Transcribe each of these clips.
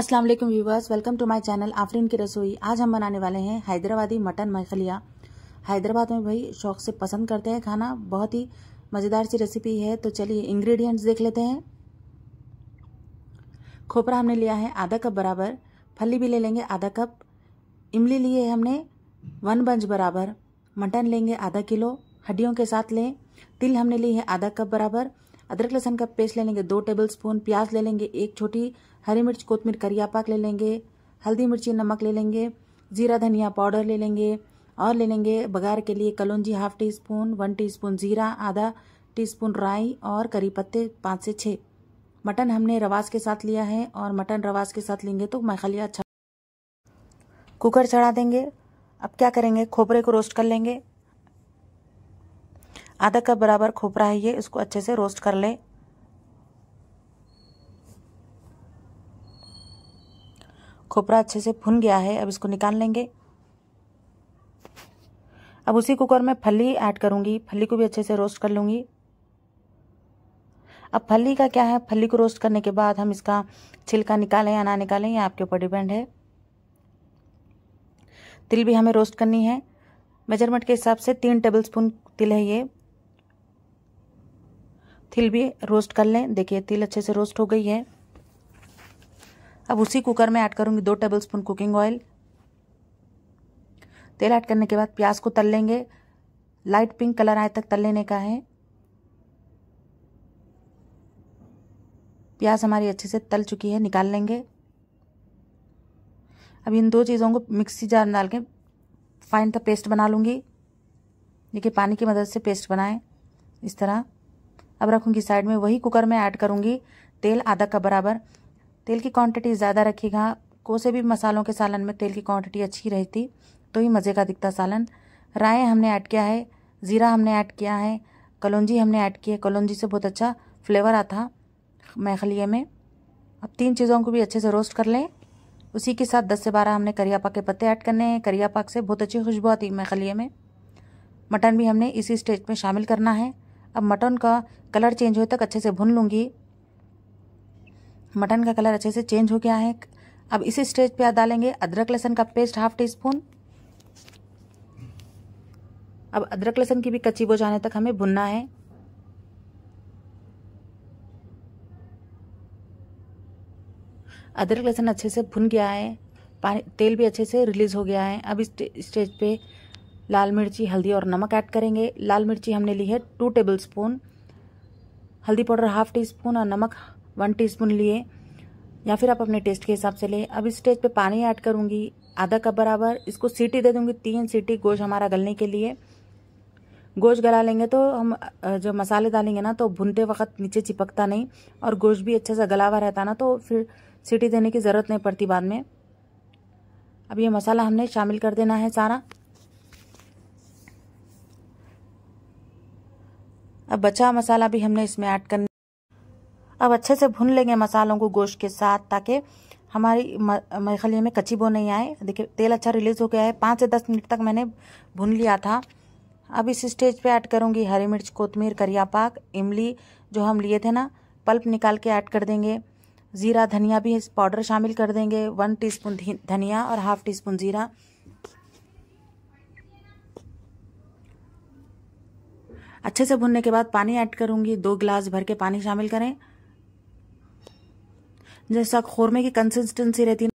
अस्सलाम वालेकुम viewers welcome to my channel Afreen की रसोई आज हम बनाने वाले हैं हैदराबादी मटन मखलिया हैदराबाद में भाई शौक से पसंद करते हैं खाना बहुत ही मज़ेदार सी रेसिपी है तो चलिए इंग्रेडिएंट्स देख लेते हैं खोपरा हमने लिया है आधा कप बराबर फली भी ले लेंगे आधा कप इमली लिए है हमने वन बंच बराबर मटन लेंगे आधा किलो हड्डियों के साथ लें तिल हमने ली है आधा कप बराबर अदरक लहसन का पेस्ट ले लेंगे दो टेबल स्पून प्याज ले लेंगे एक छोटी हरी मिर्च कोतमीर करिया पाक ले लेंगे हल्दी मिर्ची नमक ले लेंगे जीरा धनिया पाउडर ले लेंगे और ले लेंगे बघार के लिए कलौजी half teaspoon one teaspoon जीरा आधा टी स्पून राई और करी पत्ते पाँच से छः मटन हमने रवाज के साथ लिया है और मटन रवाज के साथ लेंगे तो मखलिया अच्छा कुकर चढ़ा देंगे अब क्या करेंगे खोपरे को रोस्ट कर लेंगे आधा कप बराबर खोपरा है ये इसको अच्छे से रोस्ट कर लें खोपरा अच्छे से भुन गया है अब इसको निकाल लेंगे अब उसी कुकर में फली ऐड करूंगी फली को भी अच्छे से रोस्ट कर लूंगी अब फली का क्या है फली को रोस्ट करने के बाद हम इसका छिलका निकालें या ना निकालें ये आपके ऊपर डिपेंड है तिल भी हमें रोस्ट करनी है मेजरमेंट के हिसाब से तीन टेबल स्पून तिल है ये तिल भी रोस्ट कर लें देखिए तिल अच्छे से रोस्ट हो गई है अब उसी कुकर में ऐड करूँगी दो टेबल स्पून कुकिंग ऑयल तेल ऐड करने के बाद प्याज को तल लेंगे लाइट पिंक कलर आए तक तल लेने का है प्याज हमारी अच्छे से तल चुकी है निकाल लेंगे अब इन दो चीज़ों को मिक्सी जार में डाल के फाइन का पेस्ट बना लूँगी देखिए पानी की मदद से पेस्ट बनाएं इस तरह अब रखूँगी साइड में वही कुकर में ऐड करूँगी तेल आधा कप बराबर तेल की क्वांटिटी ज़्यादा रखिएगा कोसे भी मसालों के सालन में तेल की क्वांटिटी अच्छी रहती तो ही मज़े का दिखता सालन राय हमने ऐड किया है ज़ीरा हमने ऐड किया है कलौजी हमने ऐड की है कलौजी से बहुत अच्छा फ्लेवर आता मैखलिए में अब तीन चीज़ों को भी अच्छे से रोस्ट कर लें उसी के साथ 10 से 12 हमने करिया पाक के पत्ते ऐड करने हैं करिया पाक से बहुत अच्छी खुशबू आती है मैखलिए में मटन भी हमने इसी स्टेज में शामिल करना है अब मटन का कलर चेंज हो तक अच्छे से भून लूँगी मटन का कलर अच्छे से चेंज हो गया है अब इसी स्टेज पे आप डालेंगे अदरक लहसन का पेस्ट हाफ टी स्पून अब अदरक लहसन की भी कच्ची बोझ आने तक हमें भुनना है अदरक लहसुन अच्छे से भुन गया है पानी तेल भी अच्छे से रिलीज़ हो गया है अब इस स्टेज पे लाल मिर्ची हल्दी और नमक ऐड करेंगे लाल मिर्ची हमने ली है टू टेबल स्पून हल्दी पाउडर हाफ टी स्पून और नमक वन टी स्पून लिए या फिर आप अपने टेस्ट के हिसाब से लें अब इस स्टेज पे पानी ऐड करूंगी आधा कप बराबर इसको सीटी दे दूंगी तीन सीटी गोश्त हमारा गलने के लिए गोश्त गला लेंगे तो हम जो मसाले डालेंगे ना तो भुनते वक्त नीचे चिपकता नहीं और गोश्त भी अच्छे से गला हुआ रहता ना तो फिर सीटी देने की ज़रूरत नहीं पड़ती बाद में अब ये मसाला हमने शामिल कर देना है सारा अब बचा मसाला भी हमने इसमें ऐड करना अब अच्छे से भून लेंगे मसालों को गोश्त के साथ ताकि हमारी मखलिए में कच्ची बो नहीं आए देखिए तेल अच्छा रिलीज हो गया है पाँच से दस मिनट तक मैंने भून लिया था अब इस स्टेज पे ऐड करूँगी हरी मिर्च कोतमीर करिया पाक इमली जो हम लिए थे ना पल्प निकाल के ऐड कर देंगे ज़ीरा धनिया भी इस पाउडर शामिल कर देंगे वन टीस्पून धनिया और हाफ़ टी स्पून ज़ीरा अच्छे से भुनने के बाद पानी ऐड करूंगी दो गिलास भर के पानी शामिल करें जैसा खोरमे की कंसिस्टेंसी रहती है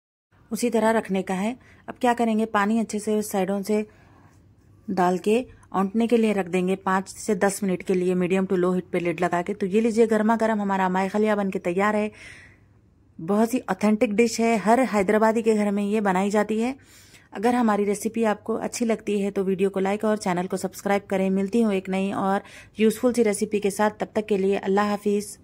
उसी तरह रखने का है अब क्या करेंगे पानी अच्छे से साइडों से डाल के औंटने के लिए रख देंगे पाँच से दस मिनट के लिए मीडियम टू लो हीट पे लिड लगा के तो ये लीजिए गर्मा गर्म हमारा माय खलिया बन के तैयार है बहुत ही ऑथेंटिक डिश है हर हैदराबादी के घर में ये बनाई जाती है अगर हमारी रेसिपी आपको अच्छी लगती है तो वीडियो को लाइक और चैनल को सब्सक्राइब करें मिलती हूँ एक नई और यूज़फुल सी रेसिपी के साथ तब तक के लिए अल्लाह हाफिज़